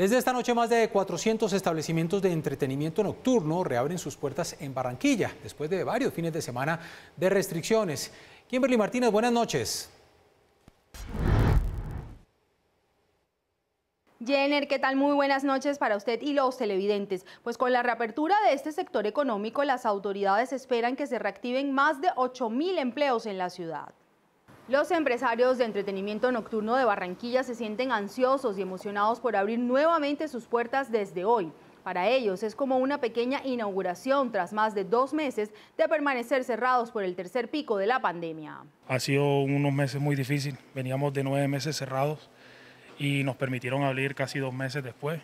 Desde esta noche más de 400 establecimientos de entretenimiento nocturno reabren sus puertas en Barranquilla, después de varios fines de semana de restricciones. Kimberly Martínez, buenas noches. Jenner, ¿qué tal? Muy buenas noches para usted y los televidentes. Pues con la reapertura de este sector económico, las autoridades esperan que se reactiven más de 8.000 empleos en la ciudad. Los empresarios de entretenimiento nocturno de Barranquilla se sienten ansiosos y emocionados por abrir nuevamente sus puertas desde hoy. Para ellos es como una pequeña inauguración tras más de dos meses de permanecer cerrados por el tercer pico de la pandemia. Ha sido unos meses muy difíciles, veníamos de nueve meses cerrados y nos permitieron abrir casi dos meses después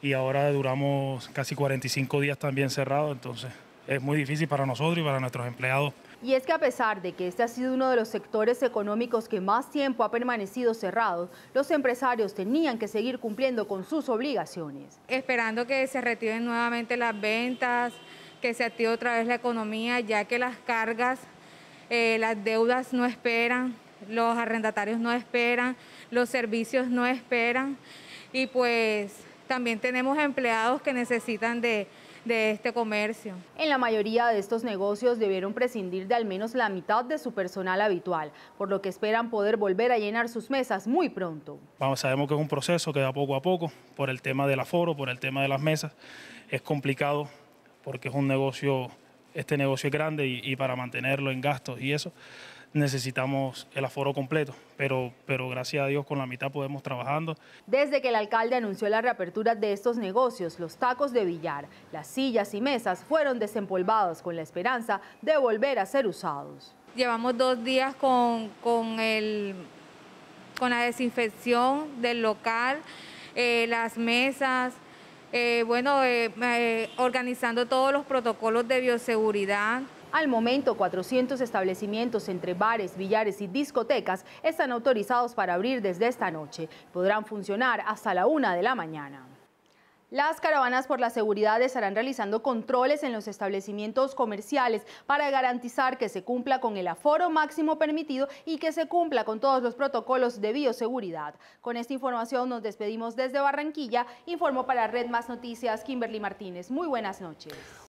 y ahora duramos casi 45 días también cerrados, entonces es muy difícil para nosotros y para nuestros empleados y es que a pesar de que este ha sido uno de los sectores económicos que más tiempo ha permanecido cerrado, los empresarios tenían que seguir cumpliendo con sus obligaciones. Esperando que se retiren nuevamente las ventas, que se active otra vez la economía, ya que las cargas, eh, las deudas no esperan, los arrendatarios no esperan, los servicios no esperan y pues también tenemos empleados que necesitan de de este comercio. En la mayoría de estos negocios debieron prescindir de al menos la mitad de su personal habitual, por lo que esperan poder volver a llenar sus mesas muy pronto. sabemos que es un proceso que da poco a poco, por el tema del aforo, por el tema de las mesas. Es complicado porque es un negocio, este negocio es grande y, y para mantenerlo en gastos y eso necesitamos el aforo completo, pero, pero gracias a Dios con la mitad podemos trabajando. Desde que el alcalde anunció la reapertura de estos negocios, los tacos de billar, las sillas y mesas fueron desempolvados con la esperanza de volver a ser usados. Llevamos dos días con, con, con la desinfección del local, eh, las mesas, eh, bueno, eh, organizando todos los protocolos de bioseguridad. Al momento, 400 establecimientos entre bares, billares y discotecas están autorizados para abrir desde esta noche. Podrán funcionar hasta la una de la mañana. Las caravanas por la seguridad estarán realizando controles en los establecimientos comerciales para garantizar que se cumpla con el aforo máximo permitido y que se cumpla con todos los protocolos de bioseguridad. Con esta información nos despedimos desde Barranquilla. Informó para Red Más Noticias Kimberly Martínez. Muy buenas noches.